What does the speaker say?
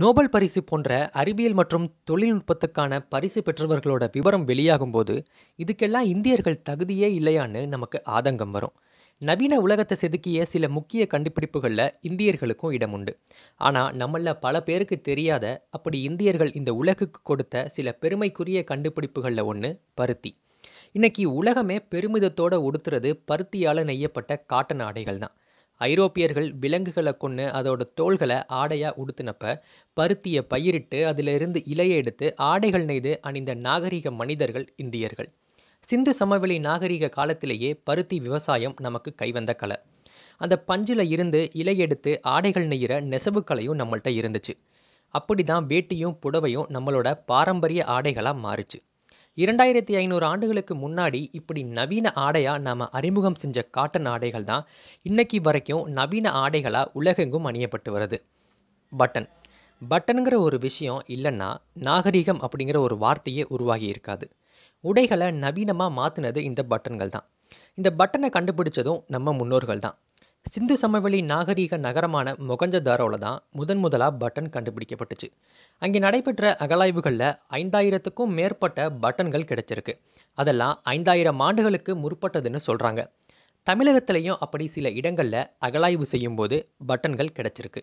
Nobel பரிசு போன்ற அறிவியல் மற்றும் தொழில்நுட்பத்துக்கான பரிசு பெற்றவர்களோட விவரம் வெளியாகும்போது இதுக்கெல்லாம் இந்தியர்கள் தகுதியே இல்லையான்னு நமக்கு ஆதங்கம் வரும் நவீன உலகத்தை செதுக்கிய சில முக்கிய கண்டுபிடிப்புகளில் இந்தியர்களுக்கும் இடம் உண்டு ஆனால் நம்மள பல பேருக்கு தெரியாத அப்படி இந்தியர்கள் இந்த உலகுக்கு கொடுத்த சில பெருமைக்குரிய கண்டுபிடிப்புகளில் ஒன்று பருத்தி இன்னைக்கு உலகமே பெருமிதத்தோடு உடுத்துறது பருத்தியால் நெய்யப்பட்ட காட்டன் ஆடைகள் தான் ஐரோப்பியர்கள் விலங்குகளை கொன்று அதோட தோள்களை ஆடையாக உடுத்தினப்ப பருத்தியை பயிரிட்டு அதிலிருந்து இலையை எடுத்து ஆடைகள் நெய்து அணிந்த நாகரிக மனிதர்கள் இந்தியர்கள் சிந்து சமவெளி நாகரிக காலத்திலேயே பருத்தி விவசாயம் நமக்கு கைவந்த கலை அந்த பஞ்சில் இருந்து இலை எடுத்து ஆடைகள் நெய்கிற நெசவுக்கலையும் நம்மள்கிட்ட இருந்துச்சு அப்படி தான் வேட்டியும் புடவையும் நம்மளோட பாரம்பரிய ஆடைகளாக மாறுச்சு இரண்டாயிரத்தி ஐநூறு ஆண்டுகளுக்கு முன்னாடி இப்படி நவீன ஆடையாக நாம் அறிமுகம் செஞ்ச காட்டன் ஆடைகள் தான் இன்னைக்கு வரைக்கும் நவீன ஆடைகளாக உலகெங்கும் அணியப்பட்டு வருது பட்டன் பட்டனுங்கிற ஒரு விஷயம் இல்லைன்னா நாகரீகம் அப்படிங்கிற ஒரு வார்த்தையே உருவாகி இருக்காது உடைகளை நவீனமாக மாற்றினது இந்த பட்டன்கள் தான் இந்த பட்டனை கண்டுபிடிச்சதும் நம்ம முன்னோர்கள் தான் சிந்து சமவெளி நாகரீக நகரமான மொகஞ்சதாரோவில் தான் முதன் முதலாக பட்டன் கண்டுபிடிக்கப்பட்டுச்சு அங்கே நடைபெற்ற அகலாய்வுகளில் ஐந்தாயிரத்துக்கும் மேற்பட்ட பட்டன்கள் கிடைச்சிருக்கு அதெல்லாம் ஐந்தாயிரம் ஆண்டுகளுக்கு முற்பட்டதுன்னு சொல்கிறாங்க தமிழகத்திலையும் அப்படி சில இடங்களில் அகலாய்வு செய்யும்போது பட்டன்கள் கிடைச்சிருக்கு